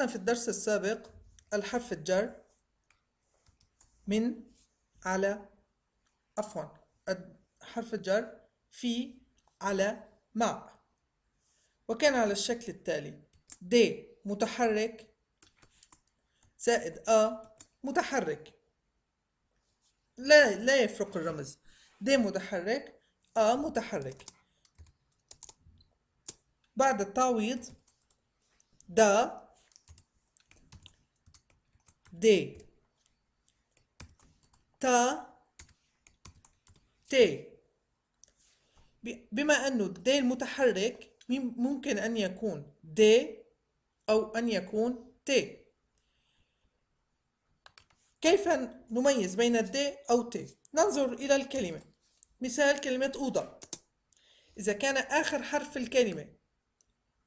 درسنا في الدرس السابق الحرف الجر من على عفوا حرف الجر في على مع وكان على الشكل التالي د متحرك زائد أ متحرك لا لا يفرق الرمز د متحرك أ متحرك بعد التعويض دا دي تا تي بما أنه دي المتحرك ممكن أن يكون دي أو أن يكون تي كيف نميز بين الدي أو تي؟ ننظر إلى الكلمة مثال كلمة أوضة إذا كان آخر حرف الكلمة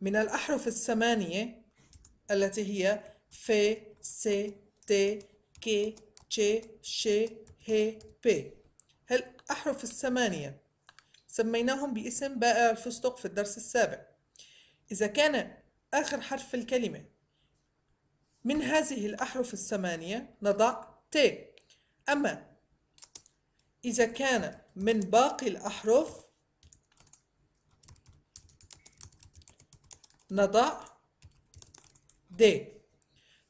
من الأحرف الثمانية التي هي ف س ت ك ش ش ه ب أحرف الثمانية سميناهم باسم بائع الفستق في الدرس السابع إذا كان آخر حرف الكلمة من هذه الأحرف الثمانية نضع ت أما إذا كان من باقي الأحرف نضع د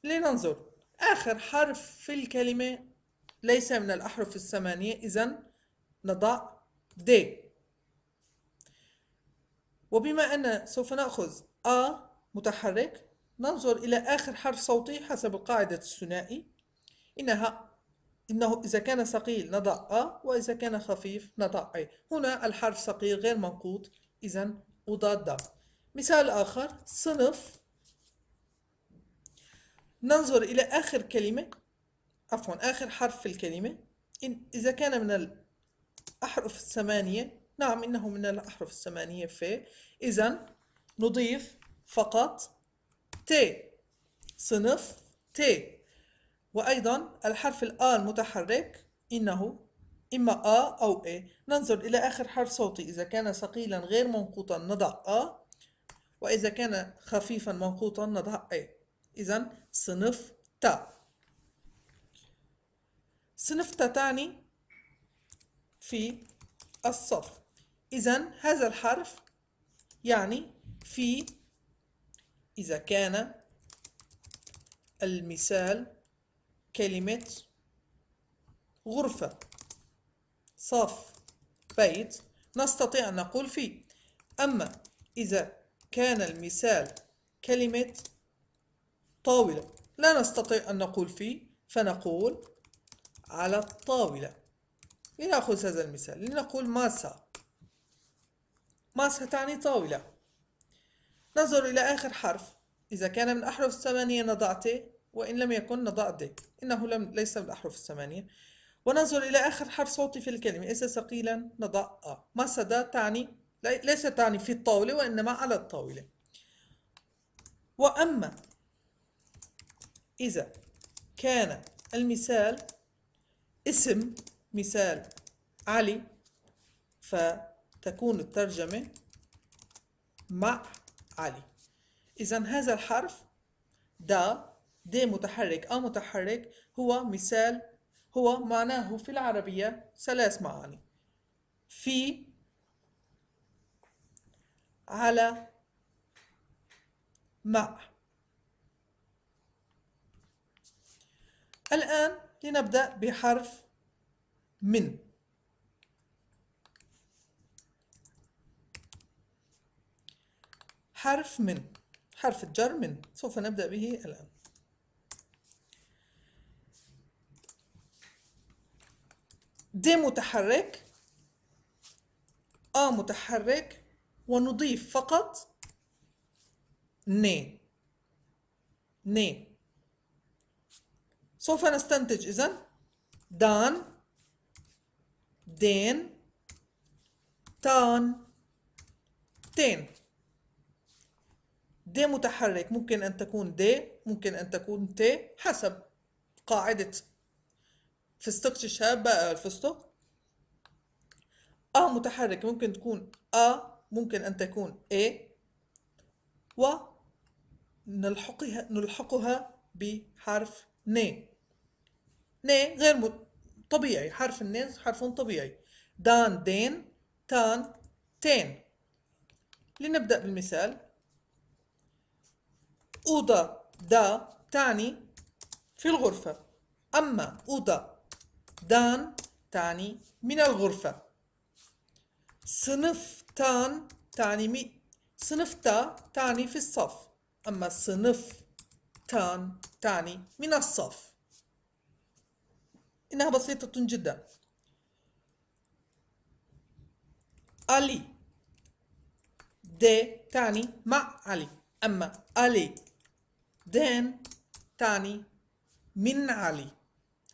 لننظر آخر حرف في الكلمة ليس من الأحرف الثمانية إذا نضع د وبما أن سوف نأخذ أ متحرك ننظر إلى آخر حرف صوتي حسب قاعدة الثنائي إنها إنه إذا كان ثقيل نضع أ وإذا كان خفيف نضع أ هنا الحرف ثقيل غير منقوط إذا أضاد مثال آخر صنف ننظر إلى آخر كلمة عفوا آخر حرف في الكلمة إن إذا كان من الأحرف الثمانية نعم إنه من الأحرف الثمانية ف إذا نضيف فقط ت صنف ت وأيضا الحرف الآ المتحرك إنه إما آ أو إي ننظر إلى آخر حرف صوتي إذا كان ثقيلا غير منقوطا نضع آ وإذا كان خفيفا منقوطا نضع إي إذا صنف تا صنف تا تاني في الصف إذا هذا الحرف يعني في إذا كان المثال كلمة غرفة صف بيت نستطيع أن نقول في أما إذا كان المثال كلمة طاولة لا نستطيع أن نقول في فنقول على الطاولة لنأخذ هذا المثال لنقول ماسا ماسا تعني طاولة ننظر إلى آخر حرف إذا كان من أحرف الثمانية نضع ت وإن لم يكن نضع د إنه لم ليس من أحرف الثمانية وننظر إلى آخر حرف صوتي في الكلمة إذا ثقيلا نضع أ ماسا دا تعني ليس تعني في الطاولة وإنما على الطاولة وأما إذا كان المثال اسم مثال علي فتكون الترجمة مع علي إذا هذا الحرف دا دي متحرك أو متحرك هو مثال هو معناه في العربية ثلاث معاني في على مع الآن لنبدأ بحرف من حرف من حرف الجر من سوف نبدأ به الآن د متحرك أ متحرك ونضيف فقط ن ن سوف نستنتج إذا دان دين تان تين دي متحرك ممكن أن تكون دي ممكن أن تكون تي حسب قاعدة فستق شاب بقى الفستق أ متحرك ممكن تكون أ ممكن أن تكون إي ونلحقها نلحقها بحرف ني ن غير مت... طبيعي حرف الن حرف طبيعي دان دين تان تين لنبدأ بالمثال أوضة دا تعني في الغرفة أما أوضة دان تعني من الغرفة صنف تان تعني مي صنف تا تعني في الصف أما صنف تان تعني من الصف إنها بسيطة جدا ألي دي تاني مع علي أما ألي دين تاني من علي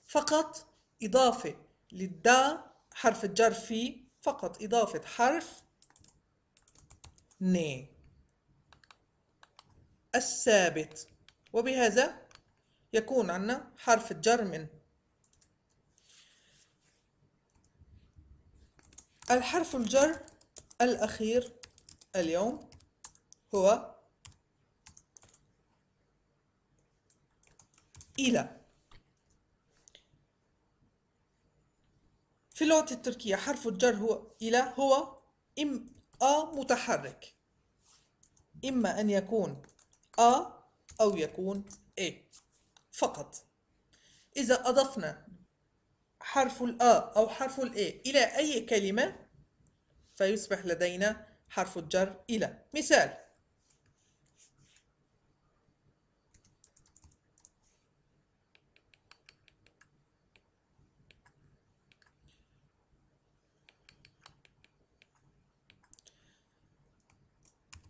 فقط إضافة للدا حرف الجر في فقط إضافة حرف ن الثابت وبهذا يكون عندنا حرف الجر من الحرف الجر الأخير اليوم هو إلى في اللغة التركية حرف الجر هو إلى هو إم أ متحرك إما أن يكون أ أو يكون إ إيه. فقط إذا أضفنا حرف الأ أو حرف الإي إلى أي كلمة فيصبح لدينا حرف الجر إلى مثال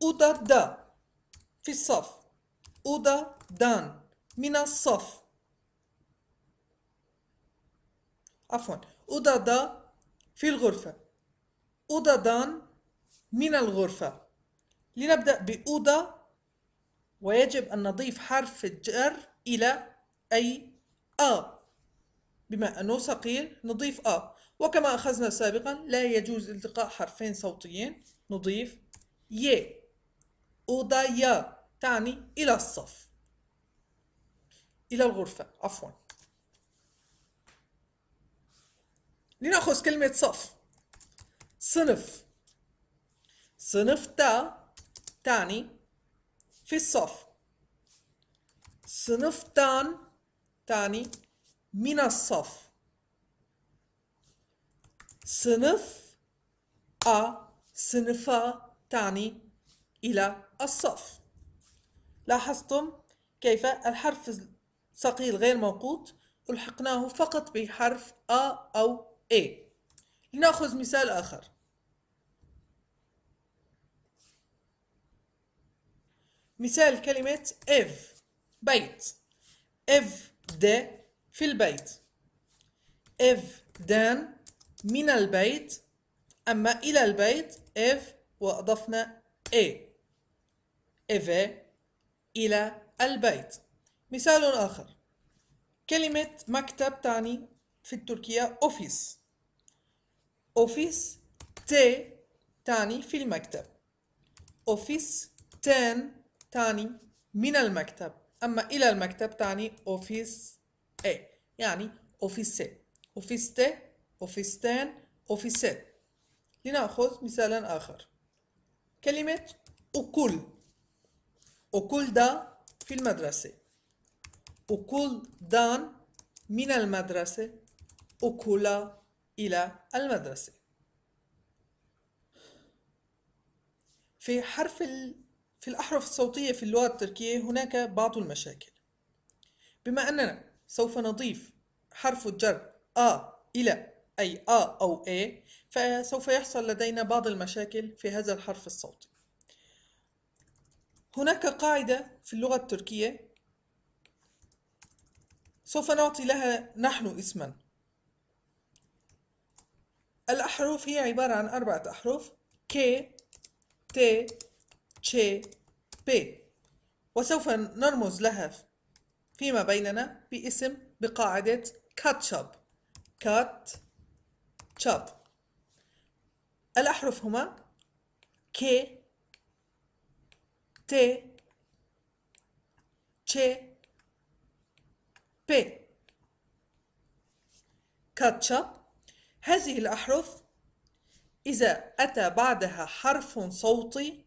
أوضة دا في الصف أوضة دان من الصف عفوا أدد في الغرفة أددا من الغرفة لنبدأ بأوضة ويجب أن نضيف حرف الجر إلى أي أ بما أنه ثقيل نضيف أ وكما أخذنا سابقا لا يجوز التقاء حرفين صوتيين نضيف ي أوضة يا تعني إلى الصف إلى الغرفة عفواً لنأخذ كلمة صف صنف صنف تا تعني في الصف صنفتان تعني من الصف صنف أ صنفا تعني إلى الصف لاحظتم كيف الحرف الثقيل غير موقوت ألحقناه فقط بحرف أ أو A إيه. لنأخذ مثال آخر مثال كلمة if بيت إفدى في البيت دان من البيت أما إلى البيت إف وأضفنا A إيه. إف إلى البيت مثال آخر كلمة مكتب تعني في التركية office أوفيس تي تاني في المكتب أوفيس تان تاني من المكتب أما إلى المكتب تاني أوفيس إي يعني اوفيس تان اوفيس أوفيسات لنأخذ مثالا آخر كلمة أكل أكل دا في المدرسة أكل دان من المدرسة أكل إلى المدرسة في حرف ال... في الأحرف الصوتية في اللغة التركية هناك بعض المشاكل بما أننا سوف نضيف حرف الجر آ إلى أي آ أو إ إيه، فسوف يحصل لدينا بعض المشاكل في هذا الحرف الصوتي هناك قاعدة في اللغة التركية سوف نعطي لها نحن اسما الأحرف هي عبارة عن أربعة أحرف ك ت ش ب وسوف نرمز لها فيما بيننا باسم بقاعدة كاتشب كات شاب الأحرف هما ك ت ش ب كاتشب هذه الأحرف إذا أتى بعدها حرف صوتي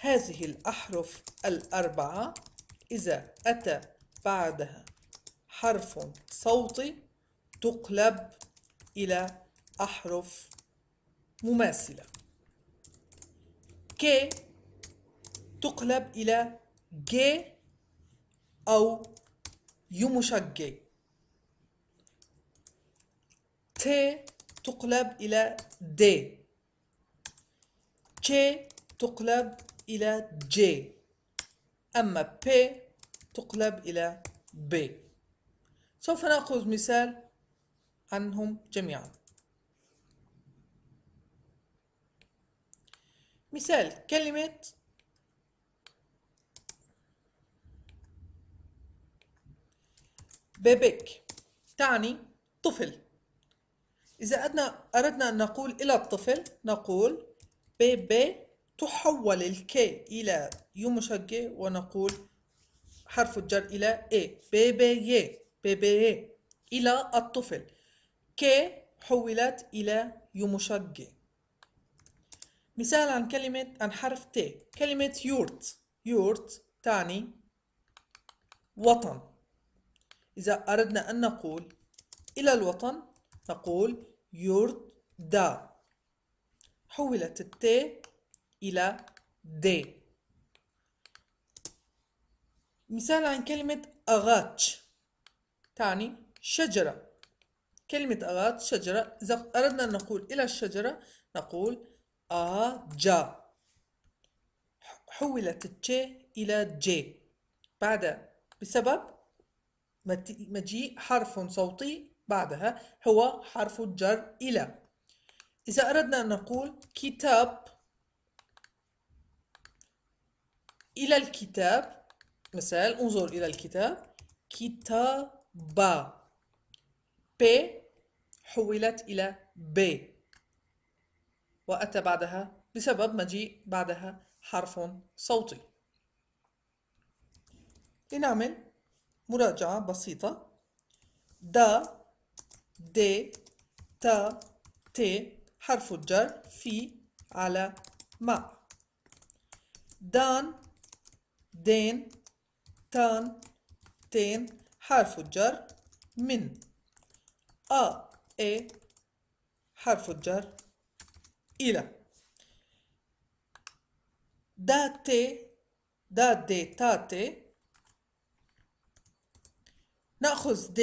هذه الأحرف الأربعة إذا أتى بعدها حرف صوتي تقلب إلى أحرف مماثلة ك تقلب إلى ج أو يمشجج ت تقلب إلى د ج تقلب إلى ج أما ب تقلب إلى ب سوف نأخذ مثال عنهم جميعا مثال كلمة بيبيك تعني طفل إذا أدنا أردنا أن نقول إلى الطفل نقول بيبي تحول الكي إلى يو مشجع ونقول حرف الجر إلى إي بيبي ي بيبي ي إلى الطفل كي حولت إلى يو مشجع مثال عن كلمة عن حرف تي كلمة يورت يورت تعني وطن إذا أردنا أن نقول إلى الوطن نقول دا حولت الت إلى د مثال عن كلمة أغاتش تعني شجرة كلمة أغات شجرة إذا أردنا أن نقول إلى الشجرة نقول آجا حولت التش إلى ج بعد بسبب مجيء حرف صوتي بعدها هو حرف الجر إلى إذا أردنا أن نقول كتاب إلى الكتاب مثال انظر إلى الكتاب كتابا ب حولت إلى ب وأتى بعدها بسبب مجيء بعدها حرف صوتي لنعمل مراجعة بسيطة دا د ت ت حرف الجر في على مع دان دين تان تين حرف الجر من أ إ حرف الجر إلى دا ت دا د تا ت نأخذ د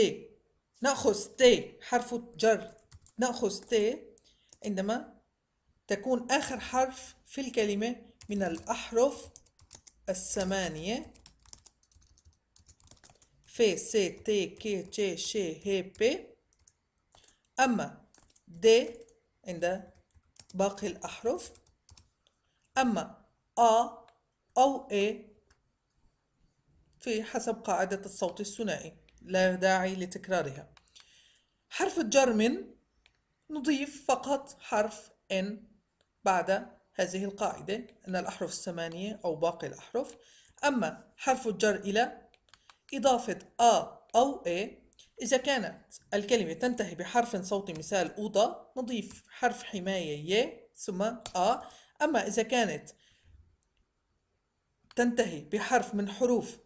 نأخذ ت حرف جر نأخذ ت عندما تكون آخر حرف في الكلمة من الأحرف الثمانية ف س ت ك ت ش ه ب أما د عند باقي الأحرف أما أ أو إ في حسب قاعدة الصوت الثنائي لا داعي لتكرارها حرف الجر من نضيف فقط حرف إن بعد هذه القاعدة أن الأحرف الثمانية أو باقي الأحرف أما حرف الجر إلى إضافة أ أو إي إذا كانت الكلمة تنتهي بحرف صوتي مثال أوضة نضيف حرف حماية ي ثم أ أما إذا كانت تنتهي بحرف من حروف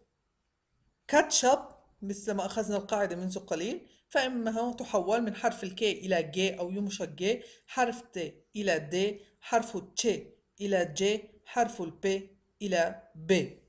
كاتشب مثل ما أخذنا القاعدة منذ قليل فإما هو تحول من حرف الكي إلى ج أو يمشى ج حرف ت إلى د حرف تش إلى ج حرف الب إلى ب